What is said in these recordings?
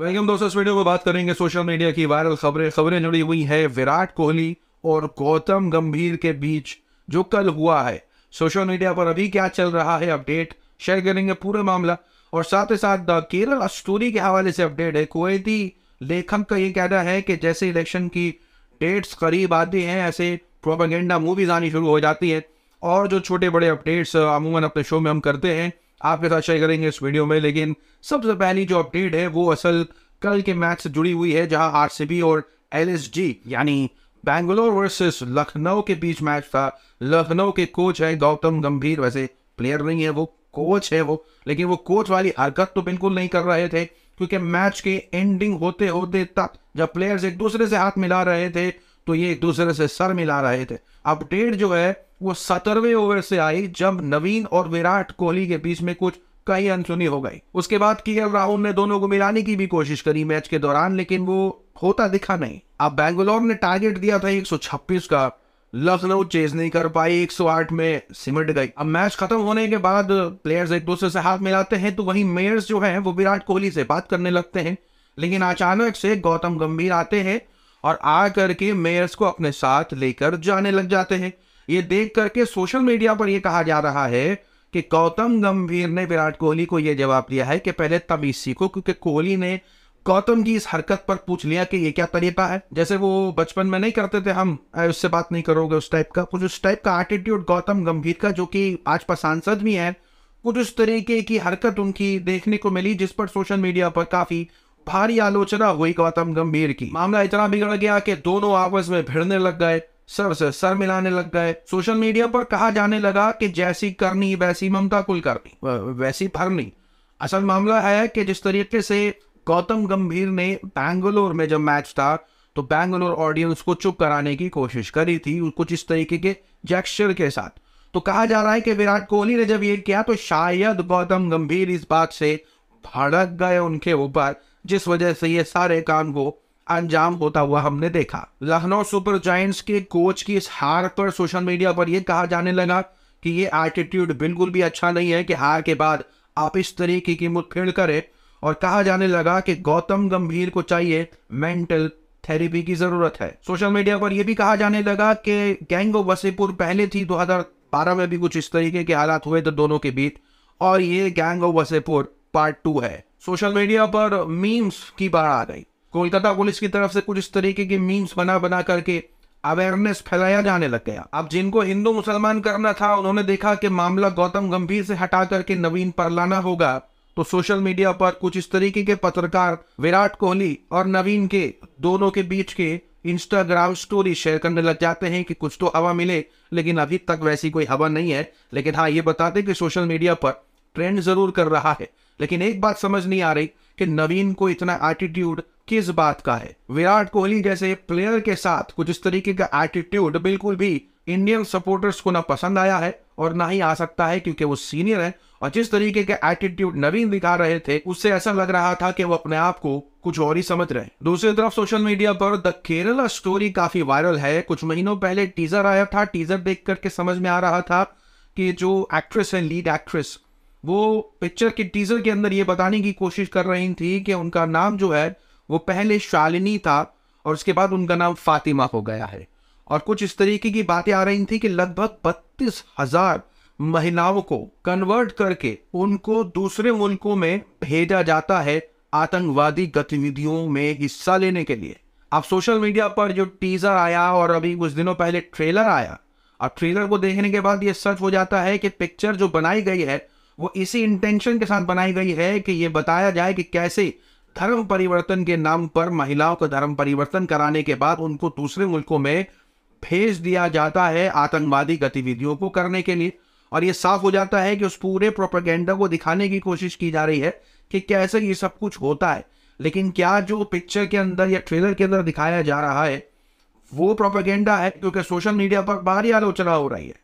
Welcome दोस्तों इस video में बात करेंगे सोशल मीडिया की वायरल खबरें खबरें जुड़ी हुई है विराट कोहली और गौतम गंभीर के बीच जो कल हुआ है सोशल मीडिया पर अभी क्या चल रहा है अपडेट शेयर करेंगे पूरा मामला और साथ ही साथ द केरल स्टोरी के हवाले से अपडेट है कुवैती लेखक का ये कहना है कि जैसे इलेक्शन की डेट्स करीब आती हैं ऐसे प्रोपागेंडा मूवीज आनी शुरू हो जाती है और जो छोटे बड़े अपडेट्स अमूमन अपने शो में हम करते हैं आपके साथ शेयर करेंगे इस वीडियो में लेकिन सबसे पहली जो अपडेट है वो असल कल के मैच से जुड़ी हुई है जहां आर और एल यानी बैंगलोर वर्सेस लखनऊ के बीच मैच था लखनऊ के कोच है गौतम गंभीर वैसे प्लेयर नहीं है वो कोच है वो लेकिन वो कोच वाली हरकत तो बिल्कुल नहीं कर रहे थे क्योंकि मैच के एंडिंग होते होते तक जब प्लेयर्स एक दूसरे से हाथ मिला रहे थे तो ये एक दूसरे से सर मिला रहे थे अपडेट जो है वो सत्रहवें ओवर से आई जब नवीन और विराट कोहली के बीच में कुछ कई अनसुनी हो गई उसके बाद के राहुल ने दोनों को मिलाने की भी कोशिश करी मैच के दौरान लेकिन वो होता दिखा नहीं अब बेंगलोर ने टारगेट दिया था 126 का लखनऊ चेज नहीं कर पाई 108 में सिमट गई अब मैच खत्म होने के बाद प्लेयर्स एक दूसरे से हाथ मिलाते हैं तो वही मेयर्स जो है वो विराट कोहली से बात करने लगते हैं लेकिन अचानक से गौतम गंभीर आते हैं और आ करके मेयर्स को अपने साथ लेकर जाने लग जाते हैं ये देख करके सोशल मीडिया पर यह कहा जा रहा है कि गौतम गंभीर ने विराट कोहली को यह जवाब दिया है कि पहले तमीज सीखो क्योंकि कोहली ने गौतम की इस हरकत पर पूछ लिया कि ये क्या तरीका है जैसे वो बचपन में नहीं करते थे हम उससे बात नहीं करोगे उस टाइप का कुछ उस टाइप का एटीट्यूड गौतम गंभीर का जो कि आज पर सांसद भी है कुछ उस तरीके की हरकत उनकी देखने को मिली जिस पर सोशल मीडिया पर काफ़ी भारी आलोचना हुई गौतम गंभीर की मामला इतना बिगड़ गया कि दोनों आपस में भिड़ने लग गए सर से सर मिलाने लग गए सोशल मीडिया पर कहा जाने लगा कि जैसी करनी वैसी ममता कुल करनी वैसी भरनी असल मामला है कि जिस तरीके से गौतम गंभीर ने बैंगलोर में जब मैच था तो बैंगलोर ऑडियंस को चुप कराने की कोशिश करी थी कुछ इस तरीके के जैक्शर के साथ तो कहा जा रहा है कि विराट कोहली ने जब ये किया तो शायद गौतम गंभीर इस बात से भड़क गए उनके ऊपर जिस वजह से ये सारे काम को अंजाम होता हुआ हमने देखा लखनऊ सुपर जॉय के कोच की इस हार पर सोशल मीडिया पर यह कहा जाने लगा कि ये एटीट्यूड बिल्कुल भी अच्छा नहीं है कि हार के बाद आप इस तरीके की मुठभेड़ करें और कहा जाने लगा कि गौतम गंभीर को चाहिए मेंटल थेरेपी की जरूरत है सोशल मीडिया पर यह भी कहा जाने लगा कि गैंग ऑफ वसीपुर पहले थी 2012 में भी कुछ इस तरीके के हालात हुए थे दोनों के बीच और ये gang of Wasseypur part two है सोशल मीडिया पर मीम्स की बाढ़ आ गई कोलकाता पुलिस की तरफ से कुछ इस तरीके के मीम्स बना बना करके अवेयरनेस फैलाया जाने लग गया अब जिनको हिंदू मुसलमान करना था उन्होंने देखा कि मामला गौतम गंभीर से हटा करके नवीन पर लाना होगा तो सोशल मीडिया पर कुछ इस तरीके के पत्रकार विराट कोहली और नवीन के दोनों के बीच के इंस्टाग्राम स्टोरी शेयर करने लग जाते हैं कि कुछ तो हवा मिले लेकिन अभी तक वैसी कोई हवा नहीं है लेकिन हाँ ये बताते कि सोशल मीडिया पर ट्रेंड जरूर कर रहा है लेकिन एक बात समझ नहीं आ रही कि नवीन को इतना एटीट्यूड किस बात का है विराट कोहली जैसे प्लेयर के साथ कुछ इस तरीके का एटीट्यूड बिल्कुल भी इंडियन सपोर्टर्स को ना पसंद आया है और ना ही आ सकता है क्योंकि वो सीनियर है और जिस तरीके के एटीट्यूड नवीन दिखा रहे थे उससे ऐसा लग रहा था कि वो अपने आप को कुछ और ही समझ रहे दूसरी तरफ सोशल मीडिया पर द केरला स्टोरी काफी वायरल है कुछ महीनों पहले टीजर आया था टीजर देख करके समझ में आ रहा था कि जो एक्ट्रेस है लीड एक्ट्रेस वो पिक्चर के टीजर के अंदर ये बताने की कोशिश कर रही थी कि उनका नाम जो है वो पहले शालिनी था और उसके बाद उनका नाम फातिमा हो गया है और कुछ इस तरीके की बातें आ रही थी कि लगभग बत्तीस हजार महिलाओं को कन्वर्ट करके उनको दूसरे मुल्कों में भेजा जाता है आतंकवादी गतिविधियों में हिस्सा लेने के लिए अब सोशल मीडिया पर जो टीजर आया और अभी कुछ दिनों पहले ट्रेलर आया और ट्रेलर को देखने के बाद ये सच हो जाता है कि पिक्चर जो बनाई गई है वो इसी इंटेंशन के साथ बनाई गई है कि ये बताया जाए कि कैसे धर्म परिवर्तन के नाम पर महिलाओं को धर्म परिवर्तन कराने के बाद उनको दूसरे मुल्कों में भेज दिया जाता है आतंकवादी गतिविधियों को करने के लिए और ये साफ हो जाता है कि उस पूरे प्रोपागेंडा को दिखाने की कोशिश की जा रही है कि कैसे ये सब कुछ होता है लेकिन क्या जो पिक्चर के अंदर या ट्रेलर के अंदर दिखाया जा रहा है वो प्रोपागेंडा है क्योंकि सोशल मीडिया पर बाहरी आलोचना हो रही है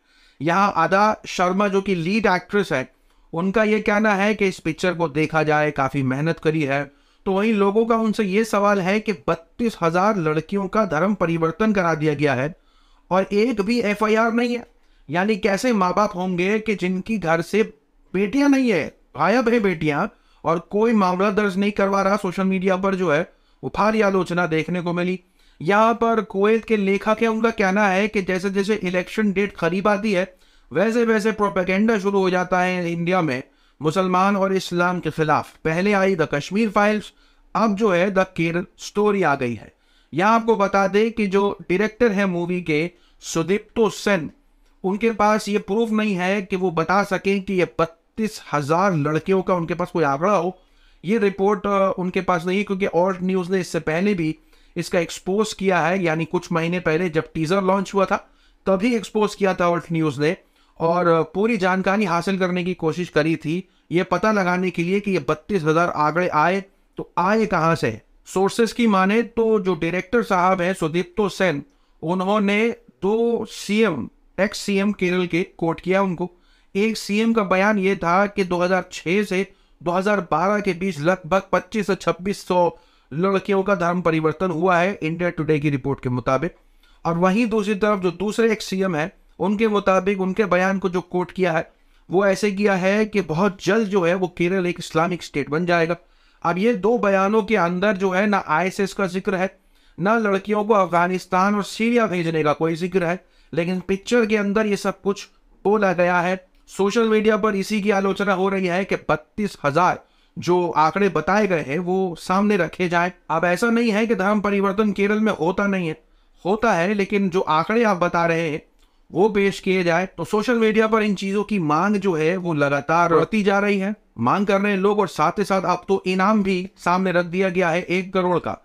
यहाँ आदा शर्मा जो कि लीड एक्ट्रेस है उनका ये कहना है कि इस पिक्चर को देखा जाए काफ़ी मेहनत करी है तो वहीं लोगों का उनसे ये सवाल है कि बत्तीस हज़ार लड़कियों का धर्म परिवर्तन करा दिया गया है और एक भी एफ नहीं है यानी कैसे माँ बाप होंगे कि जिनकी घर से बेटियाँ नहीं है गायब है बेटियाँ और कोई मामला दर्ज नहीं करवा रहा सोशल मीडिया पर जो है भारी आलोचना देखने को मिली यहाँ पर कोयल के लेखक है उनका कहना है कि जैसे जैसे इलेक्शन डेट करीब आती है वैसे वैसे प्रोपेगेंडा शुरू हो जाता है इंडिया में मुसलमान और इस्लाम के खिलाफ पहले आई द कश्मीर फाइल्स अब जो है द केरल स्टोरी आ गई है यहाँ आपको बता दें कि जो डायरेक्टर है मूवी के सुदीप्तो सेन उनके पास ये प्रूफ नहीं है कि वो बता सकें कि ये बत्तीस हजार लड़कियों का उनके पास कोई आंकड़ा हो ये रिपोर्ट उनके पास नहीं है क्योंकि और न्यूज़ ने इससे पहले भी इसका एक्सपोज किया है यानी कुछ महीने पहले जब टीज़र लॉन्च हुआ था तभी एक्सपोज किया था ऑल्ट न्यूज़ ने और पूरी जानकारी हासिल करने की कोशिश करी थी ये पता लगाने के लिए कि ये बत्तीस हजार आंकड़े आए तो आए कहाँ से सोर्सेस की माने तो जो डायरेक्टर साहब हैं सुदीप्तो सेन उन्होंने दो सीएम एक्स सीएम केरल के कोट किया उनको एक सीएम का बयान ये था कि 2006 से 2012 के बीच लगभग 25 से 2600 लड़कियों का धर्म परिवर्तन हुआ है इंडिया टुडे की रिपोर्ट के मुताबिक और वहीं दूसरी तरफ जो दूसरे एक सीएम है उनके मुताबिक उनके बयान को जो कोट किया है वो ऐसे किया है कि बहुत जल्द जो है वो केरल एक इस्लामिक स्टेट बन जाएगा अब ये दो बयानों के अंदर जो है ना आईएसएस का जिक्र है ना लड़कियों को अफगानिस्तान और सीरिया भेजने का कोई जिक्र है लेकिन पिक्चर के अंदर ये सब कुछ बोला गया है सोशल मीडिया पर इसी की आलोचना हो रही है कि बत्तीस हजार जो आंकड़े बताए गए हैं वो सामने रखे जाए अब ऐसा नहीं है कि धर्म परिवर्तन केरल में होता नहीं है होता है लेकिन जो आंकड़े आप बता रहे हैं वो पेश किए जाए तो सोशल मीडिया पर इन चीज़ों की मांग जो है वो लगातार हाँ। बढ़ती जा रही है मांग कर रहे हैं लोग और साथ ही साथ अब तो इनाम भी सामने रख दिया गया है एक करोड़ का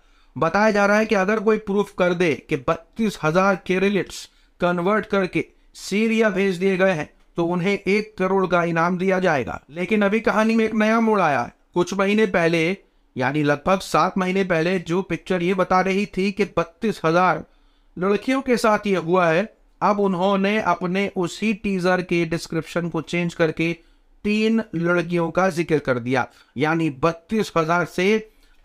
बताया जा रहा है कि अगर कोई प्रूफ कर दे कि बत्तीस हजार केरेलिट्स कन्वर्ट करके सीरिया भेज दिए गए हैं तो उन्हें एक करोड़ का इनाम दिया जाएगा लेकिन अभी कहानी में एक नया मोड़ आया है कुछ महीने पहले यानी लगभग सात महीने पहले जो पिक्चर ये बता रही थी कि बत्तीस हजार लड़कियों के साथ ये हुआ है अब उन्होंने अपने उसी टीजर के डिस्क्रिप्शन को चेंज करके तीन लड़कियों का जिक्र कर दिया यानी बत्तीस हजार से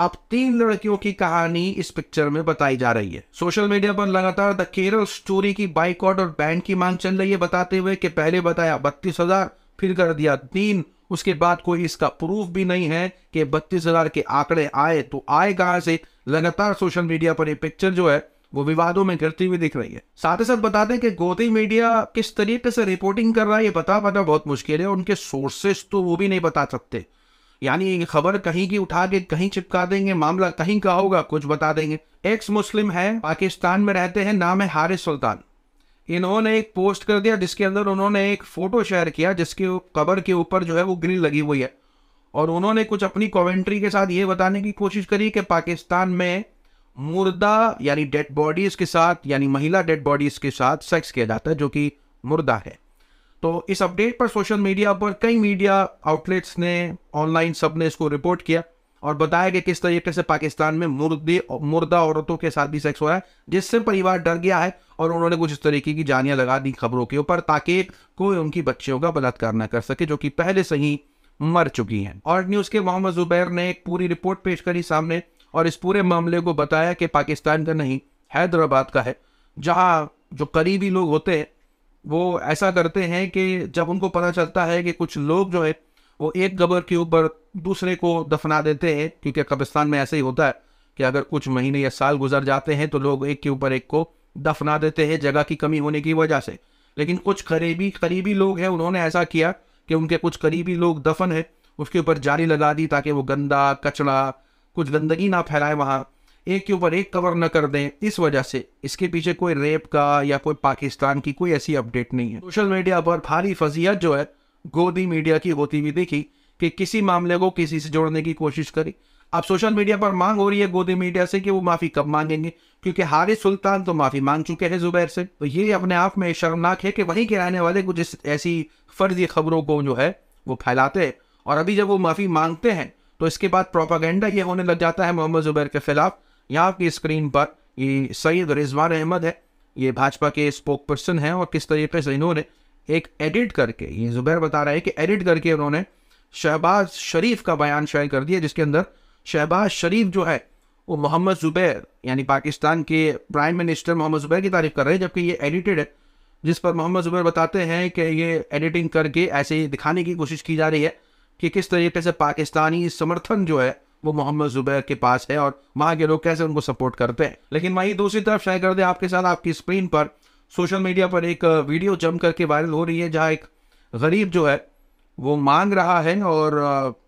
अब तीन लड़कियों की कहानी इस पिक्चर में बताई जा रही है सोशल मीडिया पर लगातार द केरल स्टोरी की बाइकआउट और बैन की मांग चल रही है बताते हुए कि पहले बताया बत्तीस हजार फिर कर दिया तीन उसके बाद कोई इसका प्रूफ भी नहीं है कि बत्तीस हजार के आंकड़े आए तो आए कहां से लगातार सोशल मीडिया पर ये पिक्चर जो है वो विवादों में गिरती हुई दिख रही है साथ ही साथ बताते हैं कि गोदी मीडिया किस तरीके से रिपोर्टिंग कर रहा है ये बता पाना बहुत मुश्किल है उनके सोर्सेस तो वो भी नहीं बता सकते यानी खबर कहीं की उठा के कहीं चिपका देंगे मामला कहीं का होगा कुछ बता देंगे एक्स मुस्लिम है पाकिस्तान में रहते हैं नाम है हारिस सुल्तान इन्होंने एक पोस्ट कर दिया जिसके अंदर उन्होंने एक फोटो शेयर किया जिसके कबर के ऊपर जो है वो ग्रिल लगी हुई है और उन्होंने कुछ अपनी कॉमेंट्री के साथ ये बताने की कोशिश करी कि पाकिस्तान में मुर्दा यानी डेड बॉडीज के साथ यानी महिला डेड बॉडीज के साथ सेक्स किया जाता है जो कि मुर्दा है तो इस अपडेट पर सोशल मीडिया पर कई मीडिया आउटलेट्स ने ऑनलाइन सब ने इसको रिपोर्ट किया और बताया कि किस तरीके से पाकिस्तान में मुर्दे मुर्दा औरतों के साथ भी सेक्स हो रहा है जिससे परिवार डर गया है और उन्होंने कुछ इस तरीके की जानियां लगा दी खबरों के ऊपर ताकि कोई उनकी बच्चियों का बलात्कार न कर सके जो कि पहले से ही मर चुकी हैं और न्यूज़ के मोहम्मद जुबैर ने एक पूरी रिपोर्ट पेश करी सामने और इस पूरे मामले को बताया कि पाकिस्तान का नहीं हैदराबाद का है जहाँ जो करीबी लोग होते हैं वो ऐसा करते हैं कि जब उनको पता चलता है कि कुछ लोग जो है वो एक गबर के ऊपर दूसरे को दफना देते हैं क्योंकि कब्रिस्तान में ऐसे ही होता है कि अगर कुछ महीने या साल गुजर जाते हैं तो लोग एक के ऊपर एक को दफना देते हैं जगह की कमी होने की वजह से लेकिन कुछ करीबी करीबी लोग हैं उन्होंने ऐसा किया कि उनके कुछ करीबी लोग दफन है उसके ऊपर जाली लगा दी ताकि वो गंदा कचड़ा कुछ गंदगी ना फैलाएं वहाँ एक के ऊपर एक कवर न कर दें इस वजह से इसके पीछे कोई रेप का या कोई पाकिस्तान की कोई ऐसी अपडेट नहीं है सोशल मीडिया पर भारी फजीयत जो है गोदी मीडिया की होती हुई देखी कि किसी मामले को किसी से जोड़ने की कोशिश करी अब सोशल मीडिया पर मांग हो रही है गोदी मीडिया से कि वो माफ़ी कब मांगेंगे क्योंकि हारिस सुल्तान तो माफ़ी मांग चुके हैं जुबैर से तो ये अपने आप में शर्मनाक है कि वहीं के रहने वाले कुछ ऐसी फर्जी खबरों को जो है वो फैलाते हैं और अभी जब वो माफ़ी मांगते हैं तो इसके बाद प्रोपागेंडा ये होने लग जाता है मोहम्मद जुबैर के खिलाफ यहाँ की स्क्रीन पर ये सईद रिजवान अहमद है ये भाजपा के स्पोक पर्सन हैं और किस तरीके से इन्होंने एक एडिट करके ये जुबैर बता रहा है कि एडिट करके उन्होंने शहबाज शरीफ का बयान शायर कर दिया जिसके अंदर शहबाज शरीफ जो है वो मोहम्मद जुबैर यानी पाकिस्तान के प्राइम मिनिस्टर मोहम्मद जुबैर की तारीफ कर रहे हैं जबकि ये एडिटेड है जिस पर मोहम्मद जुबैर बताते हैं कि ये एडिटिंग करके ऐसे ही दिखाने की कोशिश की जा रही है कि किस तरीके से पाकिस्तानी समर्थन जो है वो मोहम्मद जुबैर के पास है और वहाँ के लोग कैसे उनको सपोर्ट करते हैं लेकिन वहीं दूसरी तरफ शायद कर दें आपके साथ आपकी स्क्रीन पर सोशल मीडिया पर एक वीडियो जम करके वायरल हो रही है जहाँ एक गरीब जो है वो मांग रहा है और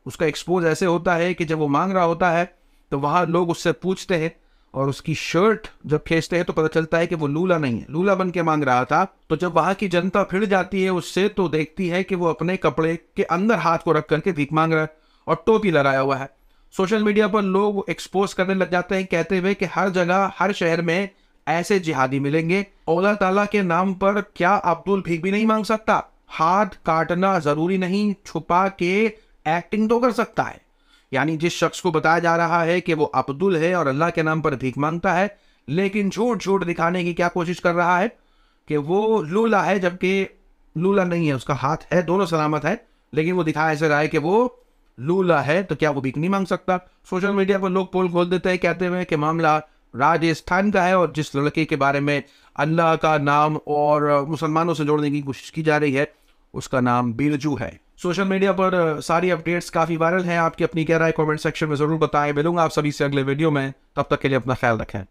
उसका एक्सपोज ऐसे होता है कि जब वो मांग रहा होता है तो वहाँ लोग उससे पूछते हैं और उसकी शर्ट जब खींचते हैं तो पता चलता है कि वो लूला नहीं है लूला बन के मांग रहा था तो जब वहां की जनता फिर जाती है उससे तो देखती है कि वो अपने कपड़े के अंदर हाथ को रख करके भीख मांग रहा है और टोपी लगाया हुआ है सोशल मीडिया पर लोग एक्सपोज करने लग जाते हैं कहते हुए कि हर जगह हर शहर में ऐसे जिहादी मिलेंगे औला ताला के नाम पर क्या अब्दुल भीख भी नहीं मांग सकता हाथ काटना जरूरी नहीं छुपा के एक्टिंग तो कर सकता है यानी जिस शख्स को बताया जा रहा है कि वो अब्दुल है और अल्लाह के नाम पर भीख मांगता है लेकिन झूठ झूठ दिखाने की क्या कोशिश कर रहा है कि वो लूला है जबकि लूला नहीं है उसका हाथ है दोनों सलामत है लेकिन वो दिखा ऐसे रहा है कि वो लूला है तो क्या वो भीख नहीं मांग सकता सोशल मीडिया पर लोग पोल खोल देते हैं कहते हैं कि मामला राजस्थान का है और जिस लड़के के बारे में अल्लाह का नाम और मुसलमानों से जोड़ने की कोशिश की जा रही है उसका नाम बिरजू है सोशल मीडिया पर सारी अपडेट्स काफ़ी वायरल हैं आपकी अपनी क्या राय कमेंट सेक्शन में ज़रूर बताएं मिलूंगा आप सभी से अगले वीडियो में तब तक के लिए अपना ख्याल रखें